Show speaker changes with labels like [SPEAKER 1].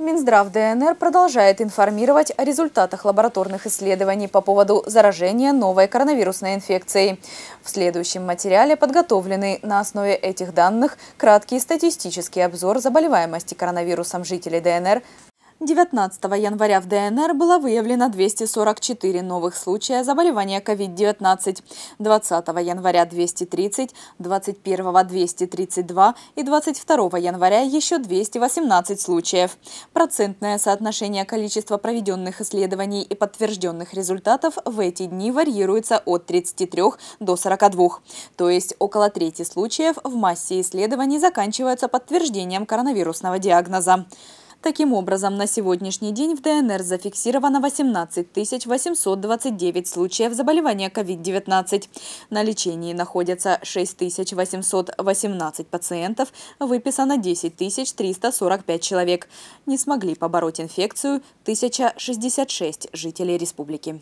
[SPEAKER 1] Минздрав ДНР продолжает информировать о результатах лабораторных исследований по поводу заражения новой коронавирусной инфекцией. В следующем материале подготовлены на основе этих данных краткий статистический обзор заболеваемости коронавирусом жителей ДНР 19 января в ДНР было выявлено 244 новых случая заболевания COVID-19, 20 января 230, 21 232 и 22 января еще 218 случаев. Процентное соотношение количества проведенных исследований и подтвержденных результатов в эти дни варьируется от 33 до 42, то есть около трети случаев в массе исследований заканчиваются подтверждением коронавирусного диагноза. Таким образом, на сегодняшний день в ДНР зафиксировано 18 829 случаев заболевания COVID-19. На лечении находятся 6 818 пациентов, выписано 10 345 человек. Не смогли побороть инфекцию 1066 жителей республики.